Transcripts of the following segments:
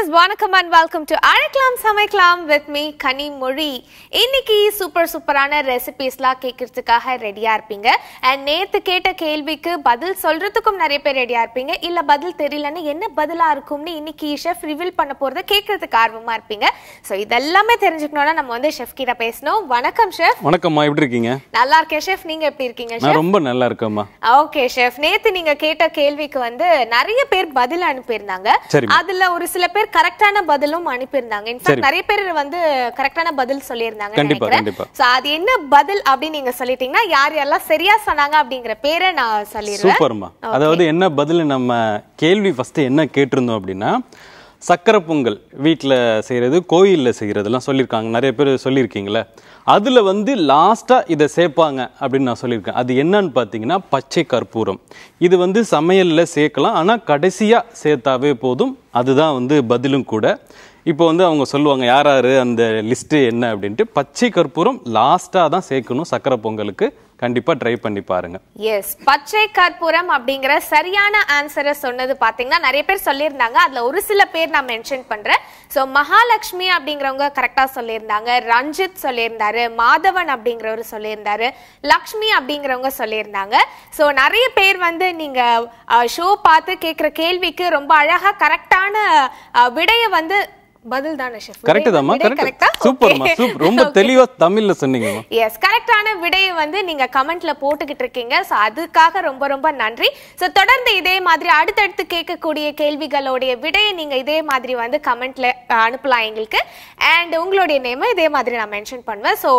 viewers வணக்கம் and welcome to அழைக்கலாம் சமைக்கலாம் வித் மீ கனி மொழி இன்னைக்கு சூப்பர் சூப்பரான ரெசிபிஸ்லாம் கேட்கறதுக்காக ரெடியாக இருப்பீங்க அண்ட் நேற்று கேட்ட கேள்விக்கு பதில் சொல்றதுக்கும் நிறைய பேர் ரெடியாக இருப்பீங்க இல்லை பதில் தெரியலன்னு என்ன பதிலாக இருக்கும்னு இன்னைக்கு ஷெஃப் ரிவீல் பண்ண போகிறத கேட்கறதுக்கு ஆர்வமாக இருப்பீங்க ஸோ இதெல்லாமே தெரிஞ்சுக்கணும்னா நம்ம வந்து ஷெஃப் கிட்ட பேசணும் வணக்கம் ஷெஃப் வணக்கம்மா எப்படி இருக்கீங்க நல்லா இருக்கேன் ஷெஃப் நீங்கள் எப்படி இருக்கீங்க ரொம்ப நல்லா இருக்கேம்மா ஓகே ஷெஃப் நேற்று நீங்கள் கேட்ட கேள்விக்கு வந்து நிறைய பேர் பதில் அனுப்பியிருந்தாங்க அதுல ஒரு சில பேர் கரெக்டான பதிலும் அனுப்பியிருந்தாங்க இன்ஃபேக்ட் நிறைய பேர் வந்து கரெக்டான பதில் சொல்லியிருந்தாங்க நினைக்கிறேன் சோ அது என்ன பதில் அப்படின்னு நீங்க சொல்லிட்டீங்கன்னா யார் யாரெல்லாம் சரியா சொன்னாங்க அப்படிங்கிற பேரை நான் சொல்லிடுறேன் சூப்பர்மா அதாவது என்ன பதில் நம்ம கேள்வி ஃபர்ஸ்ட் என்ன கேட்டிருந்தோம் அப்படின்னா சக்கரை பொங்கல் வீட்டில் செய்கிறது கோயிலில் செய்கிறதுலாம் சொல்லியிருக்காங்க நிறைய பேர் சொல்லியிருக்கீங்களே அதில் வந்து லாஸ்ட்டாக இதை சேர்ப்பாங்க அப்படின்னு நான் சொல்லியிருக்கேன் அது என்னன்னு பார்த்தீங்கன்னா பச்சை கற்பூரம் இது வந்து சமையலில் சேர்க்கலாம் ஆனால் கடைசியாக சேர்த்தாவே போதும் அதுதான் வந்து பதிலும் கூட இப்போ வந்து அவங்க சொல்லுவாங்க யார் யார் அந்த லிஸ்ட்டு என்ன அப்படின்ட்டு பச்சை கற்பூரம் லாஸ்ட்டாக தான் சேர்க்கணும் சக்கரை பொங்கலுக்கு கண்டிப்பா ட்ரை பண்ணி பாருங்க எஸ் பச்சை கற்பூரம் அப்படிங்கிற சரியான ஆன்சரை சொன்னது பாத்தீங்கன்னா நிறைய பேர் சொல்லியிருந்தாங்க அதுல ஒரு சில பேர் நான் மென்ஷன் பண்றேன் சோ மகாலட்சுமி அப்படிங்கிறவங்க கரெக்டா சொல்லியிருந்தாங்க ரஞ்சித் சொல்லியிருந்தாரு மாதவன் அப்படிங்கிறவர் சொல்லியிருந்தாரு லக்ஷ்மி அப்படிங்கிறவங்க சொல்லியிருந்தாங்க சோ நிறைய பேர் வந்து நீங்க ஷோ பார்த்து கேட்குற கேள்விக்கு ரொம்ப அழகா கரெக்டான விடைய வந்து பதில் தானே கரெக்ட் தான்மா கரெக்ட் சூப்பர்மா சூப்பர் ரொம்ப தெளிவா தமிழ்ல சொன்னீங்கமா எஸ் கரெக்டான விடையை வந்து நீங்க கமெண்ட்ல போட்டுக்கிட்டு இருக்கீங்க சோ அதுக்காக ரொம்ப ரொம்ப நன்றி சோ தொடர்ந்து இதே மாதிரி அடுத்தடுத்து கேட்கக்கூடிய கேள்விகளோட விடையை நீங்க இதே மாதிரி வந்து கமெண்ட்ல அனுப்பலாம் எங்களுக்கு அண்ட் உங்களுடைய நேம் இதே மாதிரி நான் மென்ஷன் பண்ணுவேன் சோ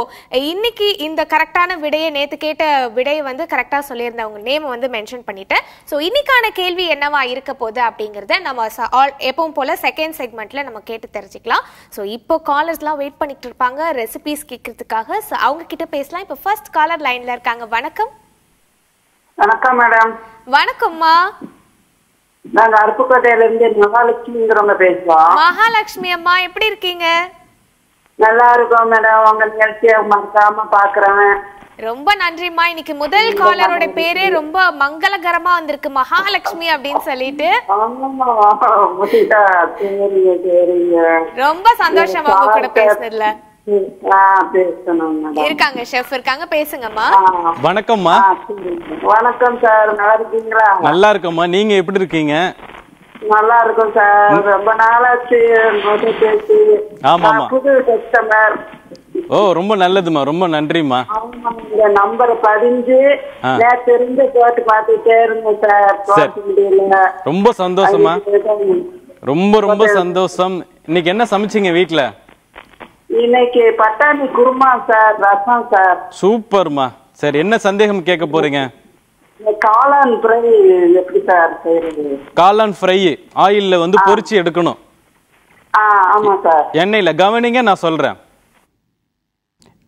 இன்னைக்கு இந்த கரெக்டான விடையை நேத்து கேட்ட விடையை வந்து கரெக்டா சொல்லியிருந்த உங்க நேம் வந்து மென்ஷன் பண்ணிட்டேன் சோ இன்னைக்கான கேள்வி என்னவா இருக்க போகுது அப்படிங்கறத நம்ம எப்பவும் போல செகண்ட் செக்மெண்ட்ல நம்ம கேட்டு தெரிஞ்சுக்கலாம் ஸோ இப்போ காலர்ஸ்லாம் வெயிட் பண்ணிட்டு இருப்பாங்க ரெசிபிஸ் கேட்கறதுக்காக ஸோ அவங்க கிட்ட பேசலாம் இப்போ ஃபர்ஸ்ட் காலர் லைன்ல இருக்காங்க வணக்கம் வணக்கம் மேடம் வணக்கம்மா நாங்க அருப்புக்கோட்டையில இருந்து மகாலட்சுமிங்கிறவங்க பேசுவோம் மகாலட்சுமி அம்மா எப்படி இருக்கீங்க நல்லா இருக்கோம் மேடம் உங்க நிகழ்ச்சியை மறக்காம பாக்குறேன் ரொம்ப நன்றிம்மா இன்னைக்கு முதல் காலரோட பேரே ரொம்ப மங்களகரமா வந்திருக்கு மகாலட்சுமி அப்படின்னு சொல்லிட்டு ரொம்ப சந்தோஷமா அவங்க கூட பேசுனதுல இருக்காங்க ஷெஃப் இருக்காங்க பேசுங்கம்மா வணக்கம்மா வணக்கம் சார் நல்லா இருக்கீங்களா நல்லா இருக்கம்மா நீங்க எப்படி இருக்கீங்க நல்லா இருக்கும் சார் ரொம்ப நாளாச்சு பேசி புது கஸ்டமர் ஓ ரொம்ப நல்லதுமா ரொம்ப நன்றிமா இந்த நம்பர் ரொம்ப சந்தோஷமா ரொம்ப ரொம்ப சந்தோஷம் இன்னைக்கு என்ன சமைச்சீங்க வீட்டுல இன்னைக்கு பட்டாணி குருமா சார் ரசம் சார் சூப்பர்மா சார் என்ன சந்தேகம் கேட்க போறீங்க காளான் ஃப்ரை எப்படி சார் செய்யறது காளான் ஃப்ரை ஆயில்ல வந்து பொரிச்சு எடுக்கணும் ஆமா சார் எண்ணெயில கவனிங்க நான் சொல்றேன்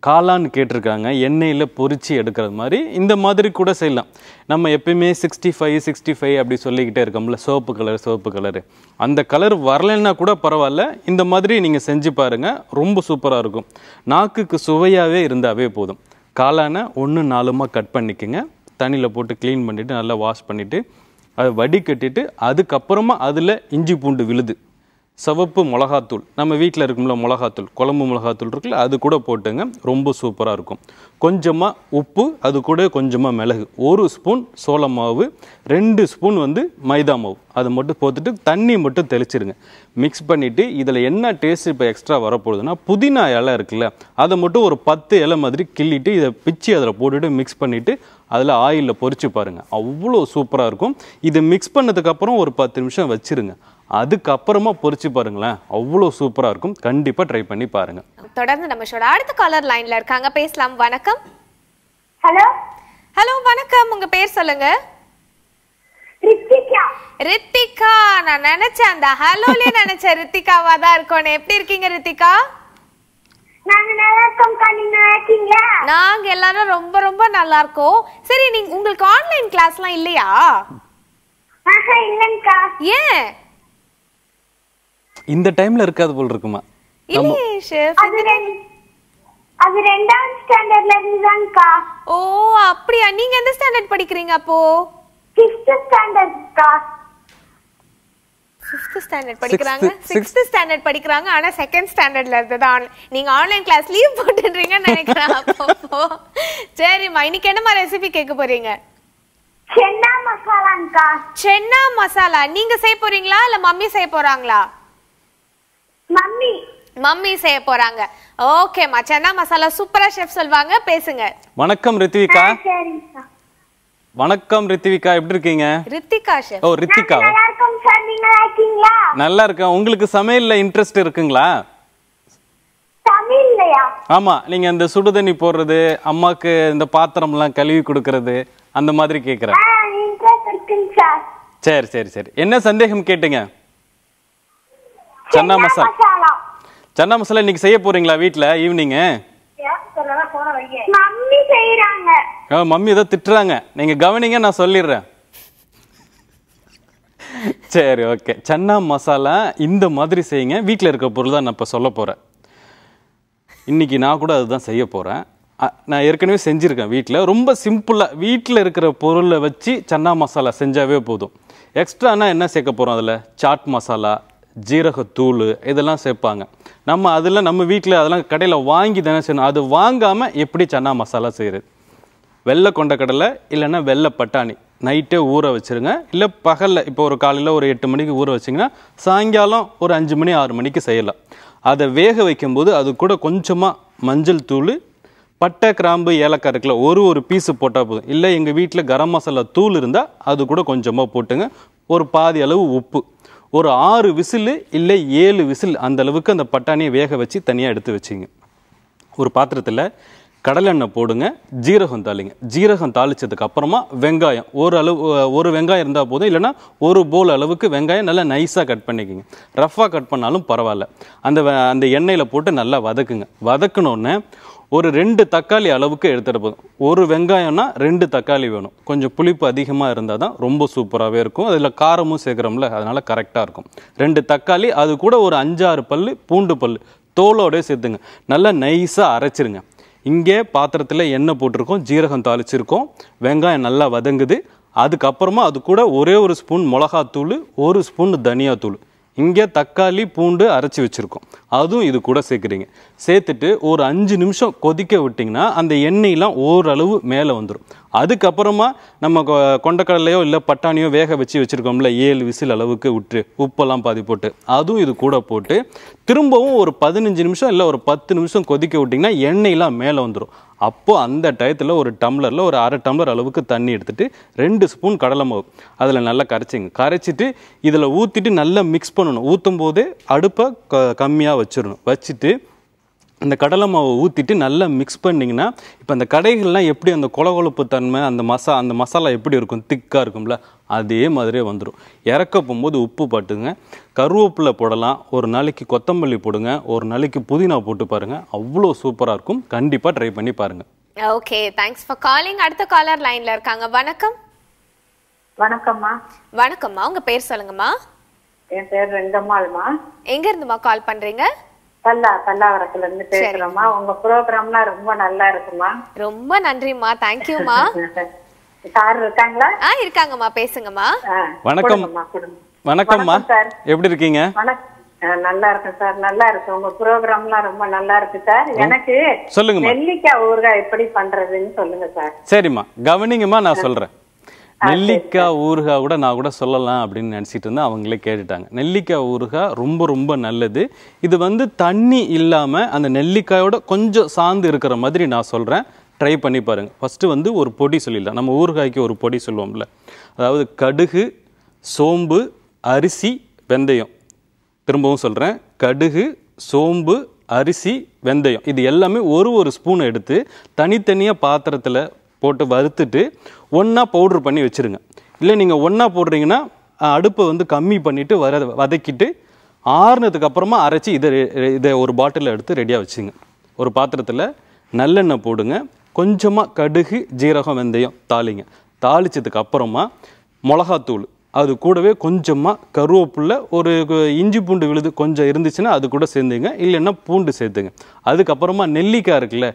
காளான்னு கேட்டிருக்காங்க எண்ணெயில் பொறிச்சு எடுக்கிறது மாதிரி இந்த மாதிரி கூட செய்யலாம் நம்ம எப்பயுமே சிக்ஸ்டி ஃபைவ் சிக்ஸ்டி ஃபைவ் அப்படி சொல்லிக்கிட்டே இருக்கோம்ல சோப்பு கலர் சோப்பு கலரு அந்த கலர் வரலைன்னா கூட பரவாயில்ல இந்த மாதிரி நீங்கள் செஞ்சு பாருங்கள் ரொம்ப சூப்பராக இருக்கும் நாக்குக்கு சுவையாகவே இருந்தாவே போதும் காளானை ஒன்று நாலுமாக கட் பண்ணிக்கோங்க தண்ணியில் போட்டு க்ளீன் பண்ணிவிட்டு நல்லா வாஷ் பண்ணிவிட்டு அதை வடிகட்டிட்டு அதுக்கப்புறமா அதில் இஞ்சி பூண்டு விழுது சிவப்பு மிளகாத்தூள் நம்ம வீட்டில் இருக்கும்ல மிளகாத்தூள் குழம்பு மிளகாத்தூள் இருக்குல்ல அது கூட போட்டுங்க ரொம்ப சூப்பராக இருக்கும் கொஞ்சமாக உப்பு அது கூட கொஞ்சமாக மிளகு ஒரு ஸ்பூன் சோள மாவு ரெண்டு ஸ்பூன் வந்து மைதா மாவு அதை மட்டும் போட்டுட்டு தண்ணி மட்டும் தெளிச்சிருங்க மிக்ஸ் பண்ணிவிட்டு இதில் என்ன டேஸ்ட் இப்போ எக்ஸ்ட்ரா வரப்போகுதுன்னா புதினா இலை இருக்குல்ல அதை மட்டும் ஒரு பத்து இலை மாதிரி கிள்ளிட்டு இதை பிச்சு அதில் போட்டுட்டு மிக்ஸ் பண்ணிவிட்டு அதில் ஆயிலில் பொறிச்சு பாருங்கள் அவ்வளோ சூப்பராக இருக்கும் இது மிக்ஸ் பண்ணதுக்கப்புறம் ஒரு பத்து நிமிஷம் வச்சுருங்க அதுக்கப்புறமா பொறிச்சு பாருங்களேன் அவ்வளோ சூப்பராக இருக்கும் கண்டிப்பாக ட்ரை பண்ணி பாருங்க தொடர்ந்து நம்ம ஷோட அடுத்த காலர் லைன்ல இருக்காங்க பேசலாம் வணக்கம் ஹலோ ஹலோ வணக்கம் உங்க பேர் சொல்லுங்க ரித்திகா ரித்திகா நான் நினைச்சேன் அந்த ஹலோலே நினைச்சேன் ரித்திகாவா தான் இருக்கணும் எப்படி இருக்கீங்க ரித்திகா நாங்க எல்லாரும் ரொம்ப ரொம்ப நல்லா இருக்கோம் சரி நீங்க உங்களுக்கு ஆன்லைன் கிளாஸ்லாம் இல்லையா இல்லங்கா ஏன் இந்த டைம்ல இருக்காது போல் இருக்குமா இல்லையே ஷெஃப் அது ரெண்டாம் ஸ்டாண்டர்ட்ல இருந்துதான்க்கா ஓ அப்படியா நீங்க எந்த ஸ்டாண்டர்ட் படிக்கிறீங்க அப்போ 5th ஸ்டாண்டர்ட்க்கா ஃபிஃப்த் ஸ்டாண்டர்ட் படிக்கிறாங்க சிக்ஸ்த் ஸ்டாண்டர்ட் படிக்கிறாங்க ஆனா செகண்ட் ஸ்டாண்டர்ட்ல இருந்தது நீங்க ஆன்லைன் கிளாஸ் லீவ் போட்டுன்றீங்கன்னு நினைக்கிறேன் சரிம்மா இன்னைக்கு என்னம்மா ரெசிபி கேட்க போறீங்க சென்னா மசாலாங்கா சென்னா மசாலா நீங்க செய்ய போறீங்களா இல்ல மம்மி செய்ய போறாங்களா மம்மி மம்மி செய்ய போறாங்க ஓகேமா சன்னா மசாலா சூப்பரா செஃப் சொல்வாங்க பேசுங்க வணக்கம் ரித்விகா வணக்கம் ரித்விகா எப்படி இருக்கீங்க ரித்திகா ஷெஃப் ஓ ரித்திகா நல்லா இருக்கேன் உங்களுக்கு சமையல்ல இன்ட்ரெஸ்ட் இருக்குங்களா ஆமா நீங்க இந்த சுடுதண்ணி போடுறது அம்மாக்கு இந்த பாத்திரம் எல்லாம் கழுவி கொடுக்கறது அந்த மாதிரி கேக்குறேன் சரி சரி சரி என்ன சந்தேகம் கேட்டுங்க சன்னா மசாலா சன்னா மசாலா இன்னைக்கு செய்ய போறீங்களா வீட்ல ஈவினிங் மம்மி செய்றாங்க மம்மி ஏதோ திட்டுறாங்க நீங்க கவனிங்க நான் சொல்லிடுறேன் சரி ஓகே சன்னா மசாலா இந்த மாதிரி செய்யுங்க வீட்டில் இருக்க பொருள் தான் நான் இப்போ சொல்ல போகிறேன் இன்றைக்கி நான் கூட அதுதான் செய்ய போகிறேன் நான் ஏற்கனவே செஞ்சுருக்கேன் வீட்டில் ரொம்ப சிம்பிளாக வீட்டில் இருக்கிற பொருளை வச்சு சன்னா மசாலா செஞ்சாவே போதும் எக்ஸ்ட்ரானா என்ன சேர்க்க போகிறோம் அதில் சாட் மசாலா ஜீரகத்தூள் இதெல்லாம் சேர்ப்பாங்க நம்ம அதில் நம்ம வீட்டில் அதெல்லாம் கடையில் வாங்கி தானே செய்யணும் அது வாங்காமல் எப்படி சன்னா மசாலா செய்கிறது வெள்ளை கொண்ட கடலை இல்லைன்னா வெள்ளை பட்டாணி நைட்டே ஊற வச்சுருங்க இல்லை பகலில் இப்போ ஒரு காலையில் ஒரு எட்டு மணிக்கு ஊற வச்சிங்கன்னா சாயங்காலம் ஒரு அஞ்சு மணி ஆறு மணிக்கு செய்யலாம் அதை வேக வைக்கும்போது அது கூட கொஞ்சமாக மஞ்சள் தூள் பட்டை கிராம்பு ஏலக்காய் இருக்கல ஒரு ஒரு பீஸு போட்டால் போதும் இல்லை எங்கள் வீட்டில் கரம் மசாலா தூள் இருந்தால் அது கூட கொஞ்சமாக போட்டுங்க ஒரு பாதி அளவு உப்பு ஒரு ஆறு விசில் இல்லை ஏழு விசில் அந்த அளவுக்கு அந்த பட்டாணியை வேக வச்சு தனியாக எடுத்து வச்சிங்க ஒரு பாத்திரத்தில் கடலெண்ணெய் போடுங்க ஜீரகம் தாளிங்க ஜீரகம் தாளித்ததுக்கு அப்புறமா வெங்காயம் ஒரு அளவு ஒரு வெங்காயம் இருந்தால் போதும் இல்லைனா ஒரு போல் அளவுக்கு வெங்காயம் நல்லா நைஸாக கட் பண்ணிக்கோங்க ரஃப்பாக கட் பண்ணாலும் பரவாயில்ல அந்த அந்த எண்ணெயில் போட்டு நல்லா வதக்குங்க வதக்கினோடனே ஒரு ரெண்டு தக்காளி அளவுக்கு எடுத்துகிட்டு போதும் ஒரு வெங்காயம்னா ரெண்டு தக்காளி வேணும் கொஞ்சம் புளிப்பு அதிகமாக இருந்தால் தான் ரொம்ப சூப்பராகவே இருக்கும் அதில் காரமும் சேர்க்குறோம்ல அதனால் கரெக்டாக இருக்கும் ரெண்டு தக்காளி அது கூட ஒரு அஞ்சாறு பல் பூண்டு பல் தோலோடய சேர்த்துங்க நல்லா நைஸாக அரைச்சிருங்க இங்கே பாத்திரத்தில் எண்ணெய் போட்டிருக்கோம் ஜீரகம் தாளிச்சிருக்கோம் வெங்காயம் நல்லா வதங்குது அதுக்கப்புறமா அது கூட ஒரே ஒரு ஸ்பூன் மிளகாத்தூள் ஒரு ஸ்பூன் தனியாத்தூள் இங்கே தக்காளி பூண்டு அரைச்சி வச்சுருக்கோம் அதுவும் இது கூட சேர்க்குறீங்க சேர்த்துட்டு ஒரு அஞ்சு நிமிஷம் கொதிக்க விட்டிங்கன்னா அந்த எண்ணெயெலாம் ஓரளவு மேலே வந்துடும் அதுக்கப்புறமா நம்ம கொண்டக்கடலையோ இல்லை பட்டாணியோ வேக வச்சு வச்சுருக்கோம்ல ஏழு விசில் அளவுக்கு விட்டு உப்பெல்லாம் பாதி போட்டு அதுவும் இது கூட போட்டு திரும்பவும் ஒரு பதினஞ்சு நிமிஷம் இல்லை ஒரு பத்து நிமிஷம் கொதிக்க விட்டிங்கன்னா எண்ணெயெலாம் மேலே வந்துடும் அப்போது அந்த டயத்தில் ஒரு டம்ளரில் ஒரு அரை டம்ளர் அளவுக்கு தண்ணி எடுத்துகிட்டு ரெண்டு ஸ்பூன் கடலை மாவு அதில் நல்லா கரைச்சிங்க கரைச்சிட்டு இதில் ஊற்றிட்டு நல்லா மிக்ஸ் பண்ணணும் ஊற்றும் போதே அடுப்பை க கம்மியாக வச்சிடணும் வச்சுட்டு அந்த கடலை மாவை ஊற்றிட்டு நல்லா மிக்ஸ் பண்ணிங்கன்னா இப்போ அந்த கடைகள்லாம் எப்படி அந்த கொலகொழப்பு தன்மை அந்த மசா அந்த மசாலா எப்படி இருக்கும் திக்காக இருக்கும்ல அதே மாதிரியே வந்துடும் இறக்க போகும்போது உப்பு பட்டுங்க கருவேப்பிலை போடலாம் ஒரு நாளைக்கு கொத்தமல்லி போடுங்க ஒரு நாளைக்கு புதினா போட்டு பாருங்க அவ்வளோ சூப்பராக இருக்கும் கண்டிப்பாக ட்ரை பண்ணி பாருங்க ஓகே தேங்க்ஸ் ஃபார் காலிங் அடுத்த காலர் லைன்ல இருக்காங்க வணக்கம் வணக்கம்மா வணக்கம்மா உங்க பேர் சொல்லுங்கம்மா என் பேர் ரெண்டம்மாள்மா எங்க இருந்துமா கால் பண்றீங்க பல்லா பல்லாவரத்துல இருந்து பேசுறோம்மா உங்க ப்ரோக்ராம்லாம் ரொம்ப நல்லா இருக்குமா ரொம்ப நன்றிம்மா தேங்க்யூமா சார் இருக்காங்களா ஆ இருக்காங்கம்மா பேசுங்கம்மா வணக்கம் வணக்கம்மா எப்படி இருக்கீங்க நல்லா இருக்கேன் சார் நல்லா இருக்கு உங்க ப்ரோக்ராம்லாம் ரொம்ப நல்லா இருக்கு சார் எனக்கு சொல்லுங்க நெல்லிக்காய் ஊறுகாய் எப்படி பண்றதுன்னு சொல்லுங்க சார் சரிம்மா கவனிங்கம்மா நான் சொல்றேன் நெல்லிக்காய் ஊறுகாய் கூட நான் கூட சொல்லலாம் அப்படின்னு நினச்சிட்டு இருந்தேன் அவங்களே கேட்டுட்டாங்க நெல்லிக்காய் ஊறுகாய் ரொம்ப ரொம்ப நல்லது இது வந்து தண்ணி இல்லாமல் அந்த நெல்லிக்காயோட கொஞ்சம் சார்ந்து இருக்கிற மாதிரி நான் சொல்கிறேன் ட்ரை பண்ணி பாருங்கள் ஃபஸ்ட்டு வந்து ஒரு பொடி சொல்லிடலாம் நம்ம ஊறுகாய்க்கு ஒரு பொடி சொல்லுவோம்ல அதாவது கடுகு சோம்பு அரிசி வெந்தயம் திரும்பவும் சொல்கிறேன் கடுகு சோம்பு அரிசி வெந்தயம் இது எல்லாமே ஒரு ஒரு ஸ்பூன் எடுத்து தனித்தனியாக பாத்திரத்தில் போட்டு வறுத்துட்டு ஒன்றா பவுட்ரு பண்ணி வச்சுருங்க இல்லை நீங்கள் ஒன்றா போடுறீங்கன்னா அடுப்பை வந்து கம்மி பண்ணிவிட்டு வர வதக்கிட்டு ஆறுனதுக்கு அப்புறமா அரைச்சி இதை இதை ஒரு பாட்டிலில் எடுத்து ரெடியாக வச்சுங்க ஒரு பாத்திரத்தில் நல்லெண்ணெய் போடுங்க கொஞ்சமாக கடுகு ஜீரகம் வெந்தயம் தாளிங்க தாளித்ததுக்கு அப்புறமா மிளகாத்தூள் அது கூடவே கொஞ்சமாக கருவேப்பில்ல ஒரு இஞ்சி பூண்டு விழுது கொஞ்சம் இருந்துச்சுன்னா அது கூட சேர்ந்துங்க இல்லைன்னா பூண்டு சேர்த்துங்க அதுக்கப்புறமா நெல்லிக்காய் இருக்குல்ல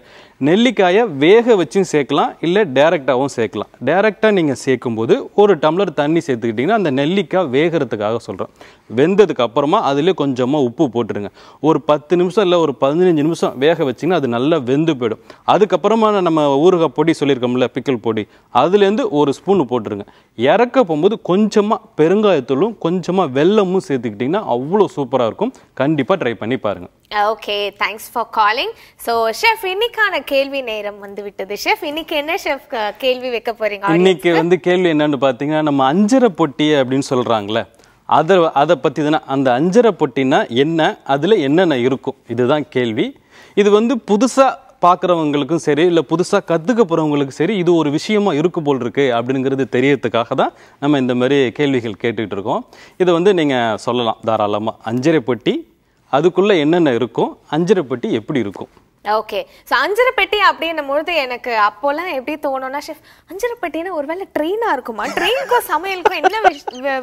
நெல்லிக்காயை வேக வச்சும் சேர்க்கலாம் இல்லை டேரெக்டாகவும் சேர்க்கலாம் டேரெக்டாக நீங்கள் சேர்க்கும்போது ஒரு டம்ளர் தண்ணி சேர்த்துக்கிட்டிங்கன்னா அந்த நெல்லிக்காய் வேகிறதுக்காக சொல்கிறோம் வெந்ததுக்கு அப்புறமா அதிலே கொஞ்சமாக உப்பு போட்டுருங்க ஒரு பத்து நிமிஷம் இல்லை ஒரு பதினஞ்சு நிமிஷம் வேக வச்சிங்கன்னா அது நல்லா வெந்து போயிடும் அதுக்கப்புறமா நம்ம ஊறுகாய் பொடி சொல்லியிருக்கோம்ல பிக்கல் பொடி அதுலேருந்து ஒரு ஸ்பூன் போட்டுருங்க இறக்க போகும்போது கொஞ்சம் கொஞ்சமாக பெருங்காயத்தூளும் கொஞ்சமாக வெல்லமும் சேர்த்துக்கிட்டிங்கன்னா அவ்வளோ சூப்பராக இருக்கும் கண்டிப்பாக ட்ரை பண்ணி பாருங்கள் okay thanks for calling so chef இன்னைக்கான கேள்வி நேரம் வந்து விட்டது ஷெஃப் இன்னைக்கு என்ன ஷெஃப் கேள்வி வைக்க போறீங்க இன்னைக்கு வந்து கேள்வி என்னன்னு பார்த்தீங்கன்னா நம்ம அஞ்சரை பொட்டி அப்படின்னு சொல்கிறாங்களே அதை அதை பற்றி தானே அந்த அஞ்சரை பொட்டினா என்ன அதில் என்னென்ன இருக்கும் இதுதான் கேள்வி இது வந்து புதுசாக பார்க்குறவங்களுக்கும் சரி இல்லை புதுசாக கற்றுக்க போகிறவங்களுக்கும் சரி இது ஒரு விஷயமா இருக்கு போல் இருக்கு அப்படிங்கிறது தெரியறதுக்காக தான் நம்ம இந்த மாதிரி கேள்விகள் கேட்டுக்கிட்டு இருக்கோம் இதை வந்து நீங்கள் சொல்லலாம் தாராளமாக அஞ்சரைப்பட்டி அதுக்குள்ளே என்னென்ன இருக்கும் அஞ்சரைப்பட்டி எப்படி இருக்கும் ஓகே ஸோ அஞ்சரப்பெட்டி அப்படின்னும் பொழுது எனக்கு அப்போல்லாம் எப்படி தோணும்னா ஷெஃப் அஞ்சரப்பெட்டினா ஒருவேளை ட்ரெயினா இருக்குமா ட்ரெயினுக்கும் சமையலுக்கும் என்ன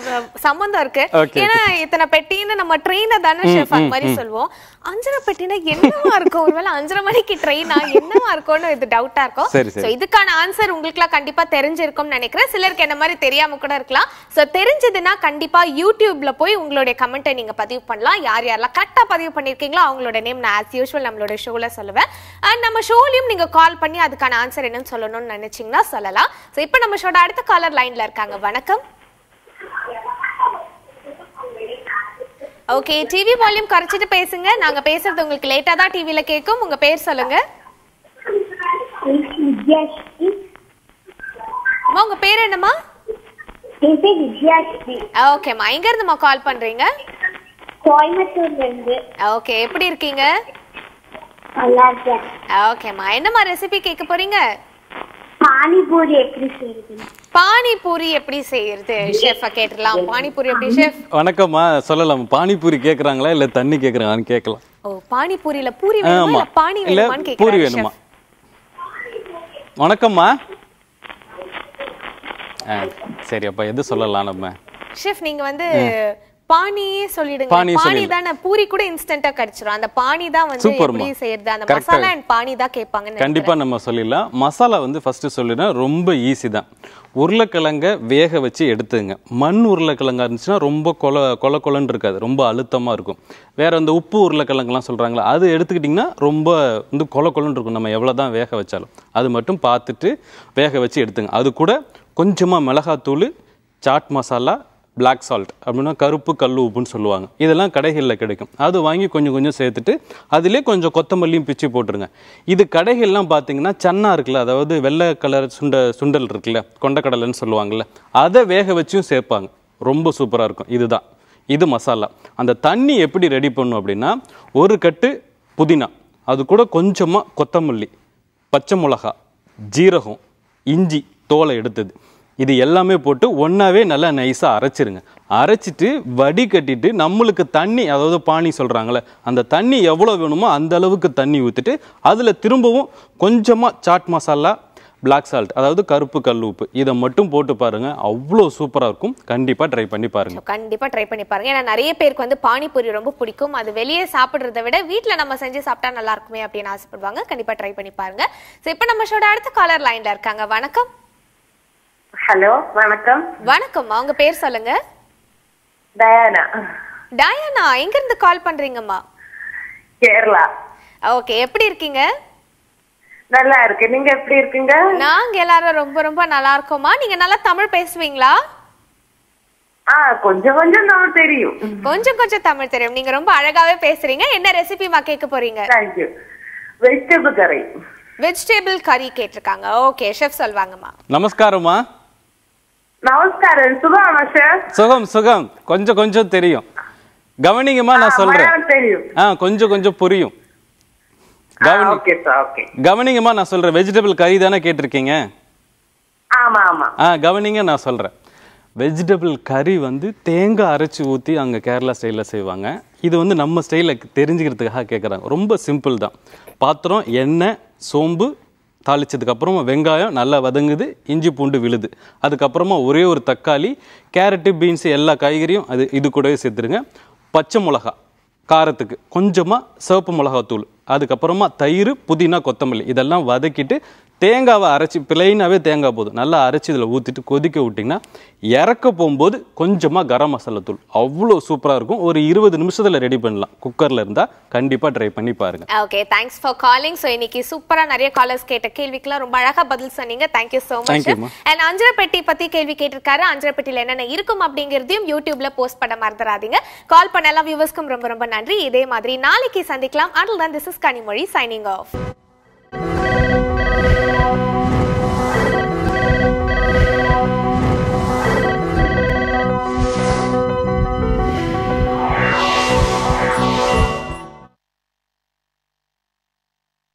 சம்மந்தம் இருக்கு ஏன்னா இத்தனை பெட்டின்னு நம்ம ட்ரெயினை தானே ஷெஃப் அந்த மாதிரி சொல்லுவோம் அஞ்சரப்பெட்டினா என்னவா இருக்கும் ஒருவேளை அஞ்சரை மணிக்கு ட்ரெயினா என்னவா இருக்கும்னு இது டவுட்டா இருக்கும் ஸோ இதுக்கான ஆன்சர் உங்களுக்குலாம் கண்டிப்பா தெரிஞ்சிருக்கும்னு நினைக்கிறேன் சிலருக்கு என்ன மாதிரி தெரியாம கூட இருக்கலாம் ஸோ தெரிஞ்சதுன்னா கண்டிப்பா யூடியூப்ல போய் உங்களுடைய கமெண்ட்டை நீங்க பதிவு பண்ணலாம் யார் யாரெல்லாம் கரெக்டா பதிவு பண்ணிருக்கீங்களோ அவங்களோட நேம் நான் ஆஸ் யூஸ்வல் நம்மளோட ஷோல சொல்லுவேன் சொல்லுவேன் அண்ட் நம்ம ஷோலையும் கால் பண்ணி அதுக்கான ஆன்சர் என்னன்னு சொல்லணும்னு சொல்லலாம் இப்போ நம்ம ஷோட அடுத்த காலர் இருக்காங்க வணக்கம் ஓகே டிவி வால்யூம் குறைச்சிட்டு பேசுங்க நாங்க பேசுறது உங்களுக்கு லேட்டா தான் டிவில உங்க பேர் சொல்லுங்க உங்க பேர் என்னமா ஓகேம்மா எங்க இருந்துமா கால் பண்றீங்க கோயம்புத்தூர்ல இருந்து ஓகே எப்படி இருக்கீங்க நல்லா ஓகேம்மா என்னம்மா ரெசிபி கேட்க போறீங்க பானிபூரி எப்படி செய்யறது பானிபூரி எப்படி செய்யறது ஷெஃப் கேட்டலாம் பானிபூரி எப்படி ஷெஃப் வணக்கம்மா சொல்லலாம் பானிபூரி கேக்குறாங்களா இல்ல தண்ணி கேக்குறாங்களான்னு கேக்கலாம் ஓ பானிபூரியில பூரி வேணுமா இல்ல பானி வேணுமான்னு கேக்குறாங்க பூரி வேணுமா வணக்கம்மா சரி அப்ப எது சொல்லலாம் நம்ம ஷெஃப் நீங்க வந்து பானியே சொல்லிடுங்க பானி தான பூரி கூட இன்ஸ்டன்ட்டா கடிச்சிரும் அந்த பானி தான் வந்து எப்படி செய்யறது அந்த மசாலா அண்ட் பானி தான் கேட்பாங்க கண்டிப்பா நம்ம சொல்லிடலாம் மசாலா வந்து ஃபர்ஸ்ட் சொல்லினா ரொம்ப ஈஸி தான் உருளைக்கிழங்க வேக வச்சு எடுத்துங்க மண் உருளைக்கிழங்கா இருந்துச்சுன்னா ரொம்ப கொல கொல கொலன்னு இருக்காது ரொம்ப அழுத்தமாக இருக்கும் வேறு அந்த உப்பு உருளைக்கிழங்குலாம் சொல்கிறாங்களா அது எடுத்துக்கிட்டிங்கன்னா ரொம்ப வந்து கொல கொலன்னு இருக்கும் நம்ம எவ்வளோ தான் வேக வச்சாலும் அது மட்டும் பார்த்துட்டு வேக வச்சு எடுத்துங்க அது கூட கொஞ்சமாக மிளகாத்தூள் சாட் மசாலா பிளாக் சால்ட் அப்படின்னா கருப்பு கல் உப்புன்னு சொல்லுவாங்க இதெல்லாம் கடைகளில் கிடைக்கும் அது வாங்கி கொஞ்சம் கொஞ்சம் சேர்த்துட்டு அதிலே கொஞ்சம் கொத்தமல்லியும் பிச்சு போட்டுருங்க இது கடைகள்லாம் பார்த்தீங்கன்னா சன்னா இருக்குல்ல அதாவது வெள்ளை கலர் சுண்ட சுண்டல் இருக்குல்ல கொண்டக்கடலைன்னு சொல்லுவாங்கள்ல அதை வேக வச்சும் சேர்ப்பாங்க ரொம்ப சூப்பராக இருக்கும் இதுதான் இது மசாலா அந்த தண்ணி எப்படி ரெடி பண்ணும் அப்படின்னா ஒரு கட்டு புதினா அது கூட கொஞ்சமாக கொத்தமல்லி பச்சை மிளகா ஜீரகம் இஞ்சி தோலை எடுத்தது இது எல்லாமே போட்டு ஒன்றாவே நல்லா நைஸாக அரைச்சிருங்க அரைச்சிட்டு கட்டிட்டு நம்மளுக்கு தண்ணி அதாவது பானி சொல்கிறாங்களே அந்த தண்ணி எவ்வளோ வேணுமோ அந்த அளவுக்கு தண்ணி ஊற்றிட்டு அதில் திரும்பவும் கொஞ்சமாக சாட் மசாலா பிளாக் சால்ட் அதாவது கருப்பு கல் உப்பு இதை மட்டும் போட்டு பாருங்க அவ்வளோ சூப்பராக இருக்கும் கண்டிப்பாக ட்ரை பண்ணி பாருங்க கண்டிப்பாக ட்ரை பண்ணி பாருங்க ஏன்னா நிறைய பேருக்கு வந்து பானிபூரி ரொம்ப பிடிக்கும் அது வெளியே சாப்பிட்றத விட வீட்டில் நம்ம செஞ்சு சாப்பிட்டா நல்லா இருக்குமே அப்படின்னு ஆசைப்படுவாங்க கண்டிப்பாக ட்ரை பண்ணி பாருங்க ஸோ இப்போ நம்ம ஷோட அடுத்த காலர் லைனில் இருக்காங்க வணக்கம் ஹலோ வணக்கம் வணக்கம்மா உங்க பேர் சொல்லுங்க டயானா டயானா எங்க இருந்து கால் பண்றீங்கம்மா கேரளா ஓகே எப்படி இருக்கீங்க நல்லா இருக்கு நீங்க எப்படி இருக்கீங்க நாங்க எல்லாரும் ரொம்ப ரொம்ப நல்லா இருக்கோமா நீங்க நல்லா தமிழ் பேசுவீங்களா கொஞ்சம் கொஞ்சம் தமிழ் தெரியும் கொஞ்சம் கொஞ்சம் தமிழ் தெரியும் நீங்க ரொம்ப அழகாவே பேசுறீங்க என்ன ரெசிபிமா கேட்க போறீங்க வெஜிடபிள் கறி வெஜிடபிள் கறி கேட்டிருக்காங்க ஓகே செஃப் சொல்வாங்கம்மா நமஸ்காரம்மா நமஸ்காரம் சுகம் சுகம் சுகம் கொஞ்சம் கொஞ்சம் தெரியும் கவனிங்கம்மா நான் சொல்றேன் ஆ கொஞ்சம் கொஞ்சம் புரியும் கவனிங்கம்மா நான் சொல்றேன் வெஜிடபிள் கறி தானே கேட்டிருக்கீங்க ஆ கவனிங்க நான் சொல்றேன் வெஜிடபிள் கறி வந்து தேங்காய் அரைச்சி ஊத்தி அங்க கேரளா ஸ்டைலில் செய்வாங்க இது வந்து நம்ம ஸ்டைல தெரிஞ்சுக்கிறதுக்காக கேட்குறாங்க ரொம்ப சிம்பிள் தான் பாத்திரம் எண்ணெய் சோம்பு தாளித்ததுக்கப்புறமா வெங்காயம் நல்லா வதங்குது இஞ்சி பூண்டு விழுது அதுக்கப்புறமா ஒரே ஒரு தக்காளி கேரட்டு பீன்ஸு எல்லா காய்கறியும் அது இது கூடவே சேர்த்துருங்க பச்சை மிளகா காரத்துக்கு கொஞ்சமாக சிவப்பு மிளகாத்தூள் அதுக்கப்புறமா தயிர் புதினா கொத்தமல்லி இதெல்லாம் வதக்கிட்டு தேங்காவை அரைச்சி பிளைனாகவே தேங்காய் போதும் நல்லா அரைச்சி இதில் ஊற்றிட்டு கொதிக்க விட்டிங்கன்னா இறக்க போகும்போது கொஞ்சமாக கரம் மசாலா தூள் அவ்வளோ சூப்பராக இருக்கும் ஒரு இருபது நிமிஷத்தில் ரெடி பண்ணலாம் குக்கரில் இருந்தால் கண்டிப்பாக ட்ரை பண்ணி பாருங்கள் okay thanks for calling so இன்னைக்கு சூப்பராக நிறைய காலர்ஸ் கேட்ட கேள்விக்கெல்லாம் ரொம்ப அழகாக பதில் சொன்னீங்க தேங்க்யூ ஸோ மச் அண்ட் அஞ்சரப்பட்டி பற்றி கேள்வி கேட்டிருக்காரு அஞ்சரப்பட்டியில் என்னென்ன இருக்கும் அப்படிங்கிறதையும் யூடியூப்ல போஸ்ட் பண்ண மறந்துடாதீங்க கால் பண்ணலாம் வியூவர்ஸ்க்கும் ரொம்ப ரொம்ப நன்றி இதே மாதிரி நாளைக்கு சந்திக்கலாம் அண்ட் தான் this is Kanimozhi signing of